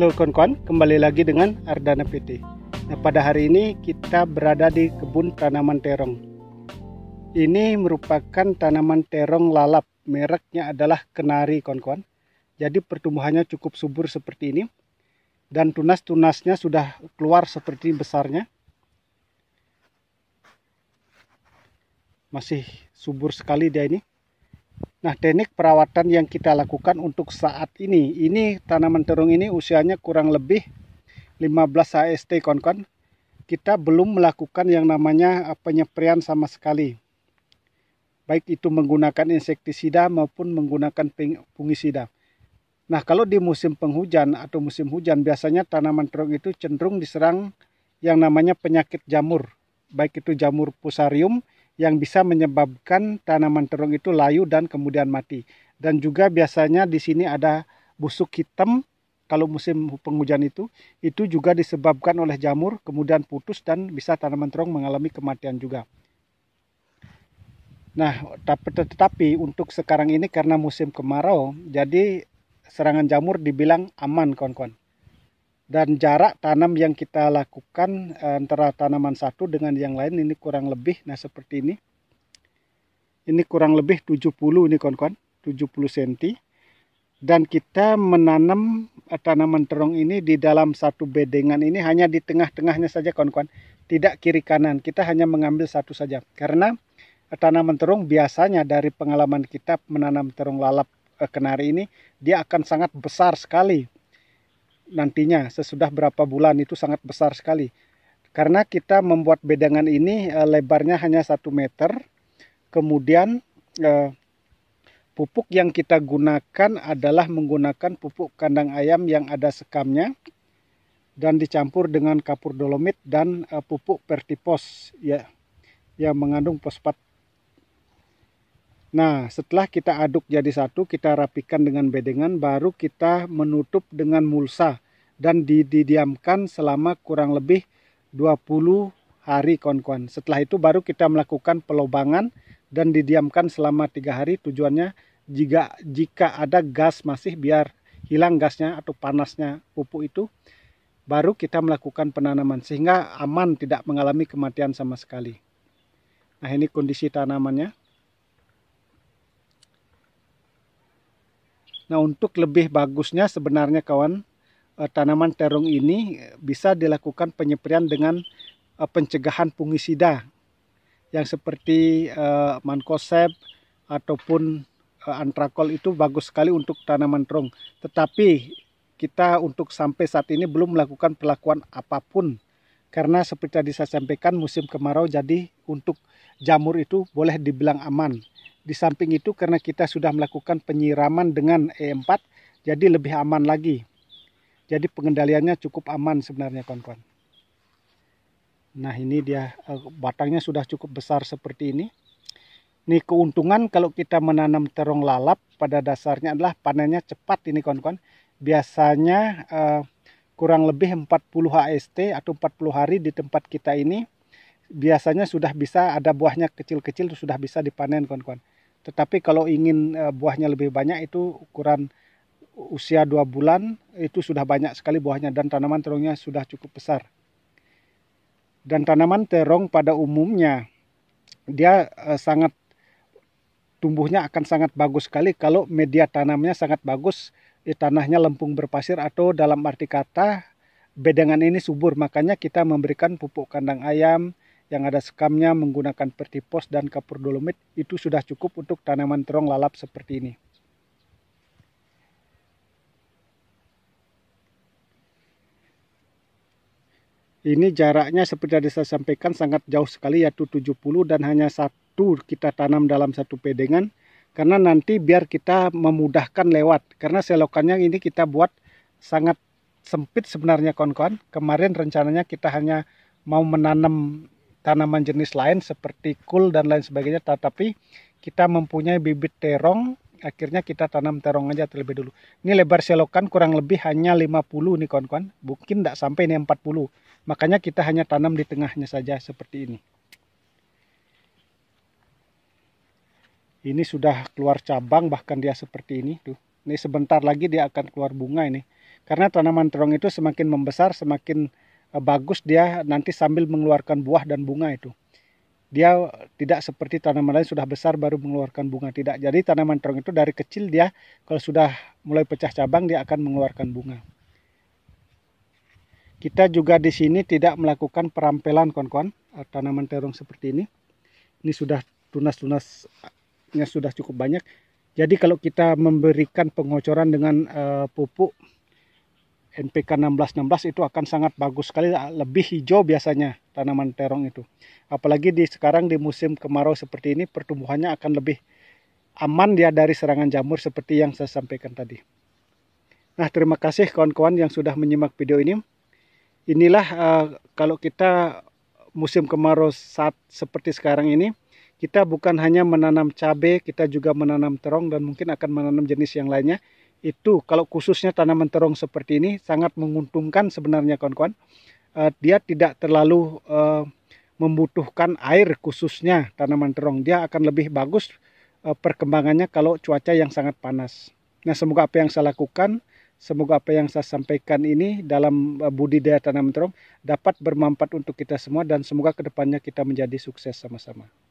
Halo kawan-kawan, kembali lagi dengan Ardana PT. Nah, pada hari ini kita berada di kebun tanaman terong. Ini merupakan tanaman terong lalap, mereknya adalah kenari kawan-kawan. Jadi pertumbuhannya cukup subur seperti ini. Dan tunas-tunasnya sudah keluar seperti besarnya. Masih subur sekali dia ini. Nah, teknik perawatan yang kita lakukan untuk saat ini, ini tanaman terung ini usianya kurang lebih 15 HST kon-kon. Kita belum melakukan yang namanya eh, penyeprian sama sekali. Baik itu menggunakan insektisida maupun menggunakan fungisida. Nah, kalau di musim penghujan atau musim hujan, biasanya tanaman terung itu cenderung diserang yang namanya penyakit jamur. Baik itu jamur pusarium, yang bisa menyebabkan tanaman terong itu layu dan kemudian mati. Dan juga biasanya di sini ada busuk hitam kalau musim penghujan itu, itu juga disebabkan oleh jamur, kemudian putus dan bisa tanaman terong mengalami kematian juga. Nah, tetapi untuk sekarang ini karena musim kemarau, jadi serangan jamur dibilang aman kawan-kawan dan jarak tanam yang kita lakukan eh, antara tanaman satu dengan yang lain ini kurang lebih nah seperti ini ini kurang lebih 70 ini kawan-kawan 70 cm dan kita menanam eh, tanaman terong ini di dalam satu bedengan ini hanya di tengah-tengahnya saja kawan-kawan tidak kiri kanan kita hanya mengambil satu saja karena eh, tanaman terong biasanya dari pengalaman kita menanam terong lalap kenari ini dia akan sangat besar sekali nantinya sesudah berapa bulan itu sangat besar sekali. Karena kita membuat bedangan ini e, lebarnya hanya satu meter, kemudian e, pupuk yang kita gunakan adalah menggunakan pupuk kandang ayam yang ada sekamnya dan dicampur dengan kapur dolomit dan e, pupuk pertipos ya yang mengandung fosfat Nah, setelah kita aduk jadi satu, kita rapikan dengan bedengan, baru kita menutup dengan mulsa dan didiamkan selama kurang lebih 20 hari kawan-kawan. Setelah itu baru kita melakukan pelobangan dan didiamkan selama tiga hari. Tujuannya jika jika ada gas masih biar hilang gasnya atau panasnya pupuk itu baru kita melakukan penanaman sehingga aman tidak mengalami kematian sama sekali. Nah, ini kondisi tanamannya. Nah untuk lebih bagusnya sebenarnya kawan eh, tanaman terong ini eh, bisa dilakukan penyeprian dengan eh, pencegahan fungisida yang seperti mankosep ataupun antrakol itu bagus sekali untuk tanaman terong. Tetapi kita untuk sampai saat ini belum melakukan perlakuan apapun karena seperti tadi saya sampaikan musim kemarau jadi untuk jamur itu boleh dibilang aman. Di samping itu karena kita sudah melakukan penyiraman dengan E4 jadi lebih aman lagi. Jadi pengendaliannya cukup aman sebenarnya kawan-kawan. Nah ini dia eh, batangnya sudah cukup besar seperti ini. Ini keuntungan kalau kita menanam terong lalap pada dasarnya adalah panennya cepat ini kawan-kawan. Biasanya Uh, kurang lebih 40 HST atau 40 hari di tempat kita ini biasanya sudah bisa ada buahnya kecil-kecil sudah bisa dipanen kawan-kawan. Tetapi kalau ingin e, buahnya lebih banyak itu ukuran usia 2 bulan itu sudah banyak sekali buahnya dan tanaman terongnya sudah cukup besar. Dan tanaman terong pada umumnya dia e, sangat tumbuhnya akan sangat bagus sekali kalau media tanamnya sangat bagus Eh, tanahnya lempung berpasir atau dalam arti kata bedengan ini subur makanya kita memberikan pupuk kandang ayam yang ada sekamnya menggunakan pertipos dan kapur dolomit itu sudah cukup untuk tanaman terong lalap seperti ini. Ini jaraknya seperti yang saya sampaikan sangat jauh sekali yaitu 70 dan hanya satu kita tanam dalam satu pedengan karena nanti biar kita memudahkan lewat karena selokannya ini kita buat sangat sempit sebenarnya kawan-kawan kemarin rencananya kita hanya mau menanam tanaman jenis lain seperti kul dan lain sebagainya tetapi kita mempunyai bibit terong akhirnya kita tanam terong aja terlebih dulu ini lebar selokan kurang lebih hanya 50 nih kawan-kawan mungkin tidak sampai nih 40 makanya kita hanya tanam di tengahnya saja seperti ini ini sudah keluar cabang bahkan dia seperti ini tuh ini sebentar lagi dia akan keluar bunga ini karena tanaman terong itu semakin membesar semakin e, bagus dia nanti sambil mengeluarkan buah dan bunga itu dia tidak seperti tanaman lain sudah besar baru mengeluarkan bunga tidak jadi tanaman terong itu dari kecil dia kalau sudah mulai pecah cabang dia akan mengeluarkan bunga kita juga di sini tidak melakukan perampelan kawan-kawan e, tanaman terong seperti ini ini sudah tunas-tunas pupuknya sudah cukup banyak. Jadi kalau kita memberikan pengocoran dengan uh, pupuk NPK 1616 itu akan sangat bagus sekali, lebih hijau biasanya tanaman terong itu. Apalagi di sekarang di musim kemarau seperti ini pertumbuhannya akan lebih aman dia dari serangan jamur seperti yang saya sampaikan tadi. Nah, terima kasih kawan-kawan yang sudah menyimak video ini. Inilah uh, kalau kita musim kemarau saat seperti sekarang ini kita bukan hanya menanam cabai, kita juga menanam terong dan mungkin akan menanam jenis yang lainnya. Itu kalau khususnya tanaman terong seperti ini sangat menguntungkan sebenarnya kawan-kawan. Uh, dia tidak terlalu uh, membutuhkan air khususnya tanaman terong. Dia akan lebih bagus uh, perkembangannya kalau cuaca yang sangat panas. Nah semoga apa yang saya lakukan Semoga apa yang saya sampaikan ini dalam budidaya tanaman terong dapat bermanfaat untuk kita semua dan semoga kedepannya kita menjadi sukses sama-sama.